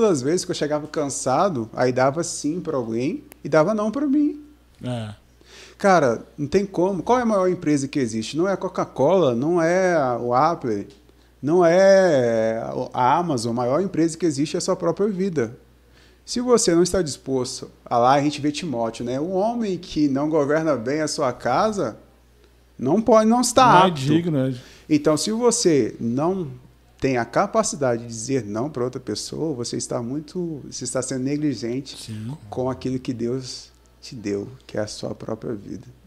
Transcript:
todas as vezes que eu chegava cansado, aí dava sim para alguém e dava não para mim. É. Cara, não tem como. Qual é a maior empresa que existe? Não é a Coca-Cola, não é o Apple, não é a Amazon. A maior empresa que existe é a sua própria vida. Se você não está disposto a lá, a gente vê Timóteo, né? Um homem que não governa bem a sua casa não pode, não está não é apto. É digno, né? Então, se você não tem a capacidade de dizer não para outra pessoa, você está muito, você está sendo negligente Sim. com aquilo que Deus te deu, que é a sua própria vida.